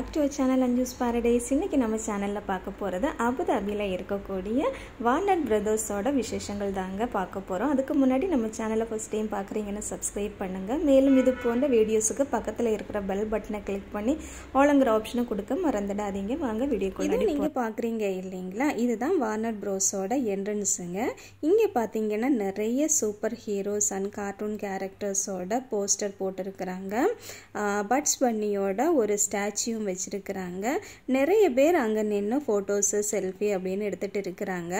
back to channel Anju's paradise இன்னைக்கு நம்ம சேனலில் பார்க்க போகிறது அபுதாபியில் இருக்கக்கூடிய வார்னட் பிரதர்ஸோட விசேஷங்கள் தாங்க பார்க்க போகிறோம் அதுக்கு முன்னாடி நம்ம சேனலை ஃபஸ்ட் டைம் பார்க்குறீங்கன்னு சப்ஸ்கிரைப் பண்ணுங்கள் மேலும் இது போன்ற வீடியோஸுக்கு பக்கத்தில் இருக்கிற பெல் பட்டனை கிளிக் பண்ணி ஆளுங்கிற ஆப்ஷனை கொடுக்க மறந்துடாதீங்க வாங்க வீடியோ இது நீங்கள் பார்க்குறீங்க இல்லைங்களா இதுதான் வார்னர் ப்ரோஸோட என்ட்ரன்ஸுங்க இங்கே பார்த்தீங்கன்னா நிறைய சூப்பர் ஹீரோஸ் அண்ட் கார்ட்டூன் கேரக்டர்ஸோட போஸ்டர் போட்டிருக்கிறாங்க பட்ஸ் பண்ணியோட ஒரு ஸ்டாச்சுவும் வச்சுருக்கிறாங்க நிறைய பேர் அங்கே நின்று ஃபோட்டோஸு செல்ஃபி அப்படின்னு எடுத்துகிட்டு இருக்கிறாங்க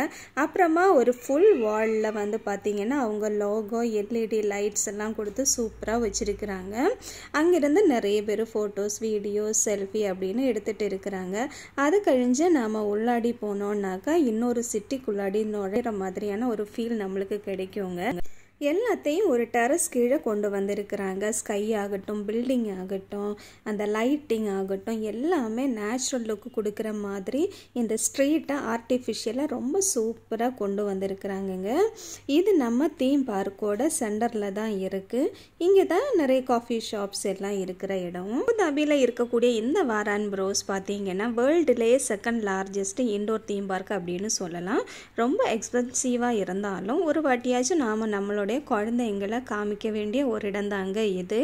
அப்புறமா ஒரு ஃபுல் வால்ல வந்து பார்த்திங்கன்னா அவங்க லோகோ எல்இடி லைட்ஸ் எல்லாம் கொடுத்து சூப்பராக வச்சுருக்கிறாங்க அங்கேருந்து நிறைய பேர் ஃபோட்டோஸ் வீடியோஸ் செல்ஃபி அப்படின்னு எடுத்துகிட்டு இருக்கிறாங்க அது கழிஞ்சு நாம் உள்ளாடி போனோன்னாக்கா இன்னொரு சிட்டிக்குள்ளாடி நுழையிற மாதிரியான ஒரு ஃபீல் நம்மளுக்கு கிடைக்குங்க எல்லாத்தையும் ஒரு டெரஸ் கீழே கொண்டு வந்திருக்கிறாங்க ஸ்கை ஆகட்டும் பில்டிங் ஆகட்டும் அந்த லைட்டிங் ஆகட்டும் எல்லாமே நேச்சுரல் லுக்கு கொடுக்குற மாதிரி இந்த ஸ்ட்ரீட்டை ஆர்டிஃபிஷியலாக ரொம்ப சூப்பராக கொண்டு வந்திருக்கிறாங்கங்க இது நம்ம தீம் பார்க்கோட சென்டரில் தான் இருக்குது இங்கே தான் நிறைய காஃபி ஷாப்ஸ் எல்லாம் இருக்கிற இடம் அபுதாபியில் இருக்கக்கூடிய இந்த வாரான் ப்ரோஸ் பார்த்தீங்கன்னா வேர்ல்டுலேயே second largest indoor theme park அப்படின்னு சொல்லலாம் ரொம்ப எக்ஸ்பென்சிவாக இருந்தாலும் ஒரு வாட்டியாச்சும் நாம் நம்மளோட நம்மளுடைய குழந்தைங்களை காமிக்க வேண்டிய ஒரு இடம்தாங்க இது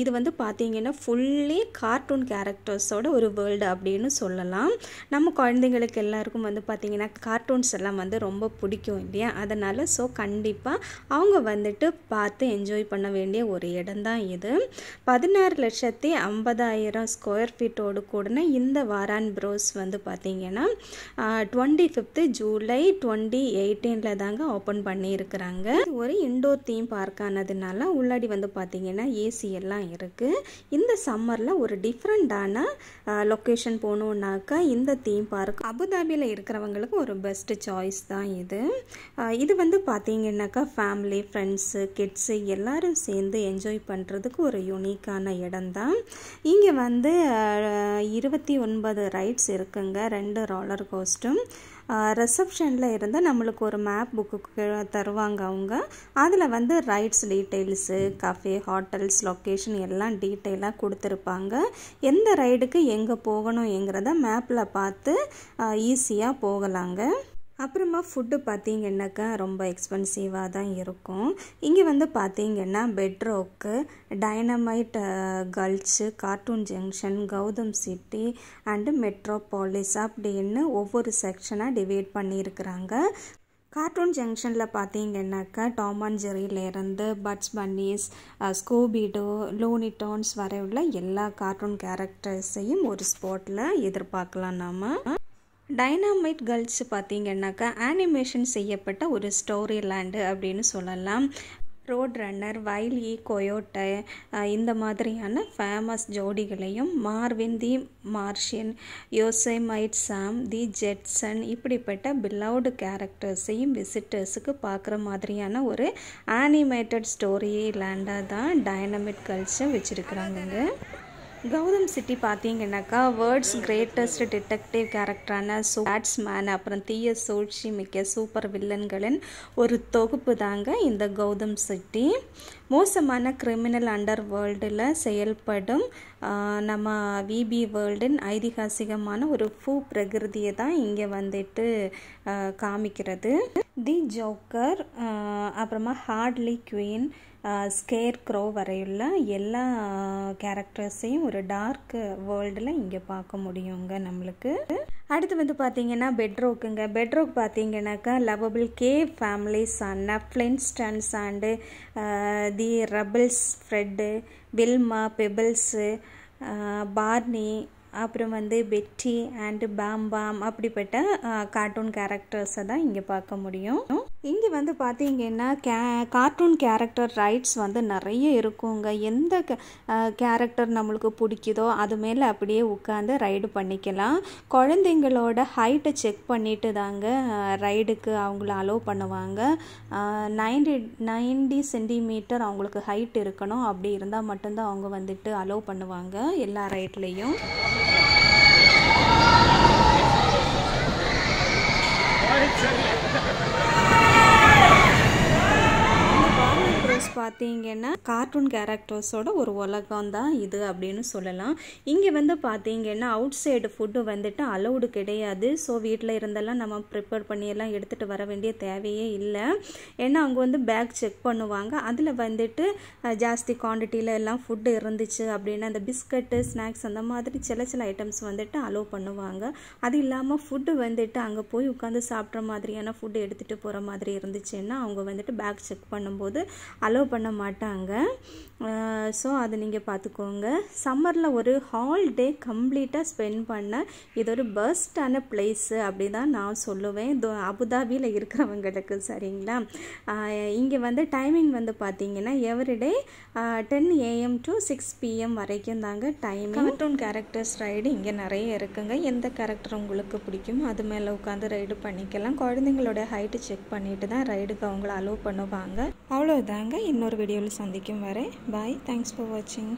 இது வந்து பார்த்திங்கன்னா ஃபுல்லி கார்ட்டூன் கேரக்டர்ஸோட ஒரு வேர்ல்டு அப்படின்னு சொல்லலாம் நம்ம குழந்தைங்களுக்கு எல்லாருக்கும் வந்து பார்த்திங்கன்னா கார்ட்டூன்ஸ் எல்லாம் வந்து ரொம்ப பிடிக்கும் இல்லையா அதனால் ஸோ கண்டிப்பாக அவங்க வந்துட்டு பார்த்து என்ஜாய் பண்ண வேண்டிய ஒரு இடம்தான் இது பதினாறு லட்சத்தி ஐம்பதாயிரம் ஸ்கொயர் ஃபீட்டோடு கூட இந்த வாரான் ப்ரோஸ் வந்து பார்த்திங்கன்னா டுவெண்ட்டி ஃபிஃப்த்து ஜூலை ட்வெண்ட்டி எயிட்டீனில் தாங்க ஓப்பன் பண்ணியிருக்கிறாங்க இது ஒரு இண்டோர் தீம் பார்க்கானதுனால உள்ளாடி வந்து பார்த்திங்கன்னா ஏசி எல்லாம் இருக்குது இந்த சம்மரில் ஒரு டிஃப்ரெண்ட்டான லொக்கேஷன் போகணுன்னாக்கா இந்த தீம் பார்க் அபுதாபியில் இருக்கிறவங்களுக்கு ஒரு பெஸ்ட்டு சாய்ஸ் தான் இது இது வந்து பார்த்தீங்கன்னாக்கா ஃபேமிலி ஃப்ரெண்ட்ஸு கிட்ஸு எல்லோரும் சேர்ந்து என்ஜாய் பண்ணுறதுக்கு ஒரு யூனிக்கான இடம் தான் இங்கே வந்து இருபத்தி ஒன்பது ரைட்ஸ் இருக்குங்க ரெண்டு ரோலர் கோஸ்ட்டும் ரிசப்ஷனில் இருந்து நம்மளுக்கு ஒரு மேப் புக்கு தருவாங்க அவங்க அதில் வந்து rides details cafe hotels location எல்லாம் டீட்டெயிலாக கொடுத்துருப்பாங்க எந்த ரைடுக்கு எங்கே போகணுங்கிறத மேப்பில் பார்த்து ஈஸியாக போகலாங்க அப்புறமா ஃபுட்டு பார்த்திங்கன்னாக்கா ரொம்ப எக்ஸ்பென்சிவாக தான் இருக்கும் இங்கே வந்து பார்த்திங்கன்னா பெட்ரோக்கு dynamite gulch cartoon junction Gotham city and Metropolis அப்படின்னு ஒவ்வொரு செக்ஷனாக டிவைட் பண்ணியிருக்கிறாங்க கார்ட்டூன் ஜங்ஷனில் பார்த்தீங்கன்னாக்கா டாம் அண்ட் ஜெரியிலேருந்து பட்ஸ் பன்னீஸ் ஸ்கூபிடோ லோனிடான்ஸ் வரையுள்ள எல்லா கார்ட்டூன் கேரக்டர்ஸையும் ஒரு ஸ்பாட்டில் எதிர்பார்க்கலாம் நாம டைனாமைட் கேர்ள்ஸ் பார்த்திங்கன்னாக்கா ஆனிமேஷன் செய்யப்பட்ட ஒரு ஸ்டோரி லேண்டு அப்படின்னு சொல்லலாம் ரோட் ரன்னர் வைலி கொயோட்டை இந்த மாதிரியான ஃபேமஸ் ஜோடிகளையும் Marvin the Martian Yosemite Sam the Jetson இப்படிப்பட்ட பில்லவுடு கேரக்டர்ஸையும் விசிட்டர்ஸுக்கு பார்க்குற மாதிரியான ஒரு ஆனிமேட்டட் ஸ்டோரி லேண்டாக தான் டைனமிட் கல்ச்சர் வச்சுருக்குறாங்க கௌதம் சிட்டி பார்த்தீங்கன்னாக்கா வேர்ல்ட்ஸ் கிரேட்டஸ்ட் டிடெக்டிவ் கேரக்டரான சோ பேட்ஸ்மேன் அப்புறம் தீய சூழ்ச்சி மிக்க சூப்பர் வில்லன்களின் ஒரு தொகுப்பு தாங்க இந்த கௌதம் சிட்டி மோசமான கிரிமினல் அண்டர் வேர்ல்டில் செயல்படும் நம்ம விபி வேர்ல்டின் ஐதிகாசிகமான ஒரு பூ பிரகிருதியை தான் இங்கே வந்துட்டு காமிக்கிறது தி ஜோக்கர் அப்புறமா ஹார்ட்லி குயின் ஸ்கேர் க்ரோ வரையுள்ள எல்லா கேரக்டர்ஸையும் ஒரு டார்க் வேர்ல்டில் இங்கே பார்க்க முடியுங்க நம்மளுக்கு அடுத்து வந்து பார்த்தீங்கன்னா பெட்ரோக்குங்க பெட்ரோக் பார்த்தீங்கன்னாக்கா லவபிள் கே families and Stones and the Rubbles Fred Wilma Pebbles Barney அப்புறம் வந்து பெட்டி அண்டு பாம்பாம் பாம் அப்படிப்பட்ட கார்ட்டூன் கேரக்டர்ஸை தான் இங்கே பார்க்க முடியும் இங்கே வந்து பார்த்தீங்கன்னா கே கார்ட்டூன் கேரக்டர் ரைட்ஸ் வந்து நிறைய இருக்குங்க எந்த கேரக்டர் நம்மளுக்கு பிடிக்குதோ அது மேலே அப்படியே உட்காந்து ரைடு பண்ணிக்கலாம் குழந்தைங்களோட ஹைட்டை செக் பண்ணிட்டு தாங்க ரைடுக்கு அவங்கள அலோவ் பண்ணுவாங்க நைன்டி நைன்டி சென்டிமீட்டர் அவங்களுக்கு ஹைட் இருக்கணும் அப்படி இருந்தால் மட்டும்தான் அவங்க வந்துட்டு அலோவ் பண்ணுவாங்க எல்லா ரைட்லேயும் பார்த்தீங்கன்னா கார்ட்டூன் கேரக்டர்ஸோட ஒரு உலகம் தான் இது அப்படின்னு சொல்லலாம் இங்கே வந்து பார்த்தீங்கன்னா அவுட் சைடு ஃபுட்டு வந்துட்டு அலௌடு கிடையாது ஸோ வீட்டில் இருந்தெல்லாம் நம்ம ப்ரிப்பேர் பண்ணியெல்லாம் எடுத்துகிட்டு வர வேண்டிய தேவையே இல்லை ஏன்னா அவங்க வந்து பேக் செக் பண்ணுவாங்க அதில் வந்துட்டு ஜாஸ்தி குவான்டிட்டியில் எல்லாம் ஃபுட்டு இருந்துச்சு அப்படின்னா அந்த பிஸ்கட்டு ஸ்நாக்ஸ் அந்த மாதிரி சில சில ஐட்டம்ஸ் வந்துட்டு அலோவ் பண்ணுவாங்க அது இல்லாமல் ஃபுட்டு வந்துட்டு அங்கே போய் உட்காந்து சாப்பிட்ற மாதிரியான ஃபுட்டு எடுத்துகிட்டு போகிற மாதிரி இருந்துச்சுன்னா அவங்க வந்துட்டு பேக் செக் பண்ணும்போது அலோவ் பண்ண பண்ண மாட்டாங்க ஸோ அதை நீங்கள் பார்த்துக்கோங்க சம்மரில் ஒரு ஹால் டே கம்ப்ளீட்டாக ஸ்பெண்ட் பண்ண இது ஒரு பெஸ்டான பிளேஸு அப்படி தான் நான் சொல்லுவேன் தோ அபுதாபியில் இருக்கிறவங்களுக்கு சரிங்களா இங்கே வந்து டைமிங் வந்து பார்த்தீங்கன்னா everyday ten AM to six PM வரைக்கும் தாங்க டைமிங் கார்ட்டூன் கேரக்டர்ஸ் ரைடு இங்கே நிறைய இருக்குங்க எந்த கேரக்டர் உங்களுக்கு பிடிக்குமோ அது மேலே உட்காந்து ரைடு பண்ணிக்கலாம் குழந்தைங்களோட ஹைட்டு செக் பண்ணிட்டு தான் ரைடுக்கு அவங்கள அலோவ் பண்ணுவாங்க அவ்வளோதாங்க இன்னொரு இன்னொரு வீடியோவில் சந்திக்கும் வரை பாய் தேங்க்ஸ் ஃபார் வாட்சிங்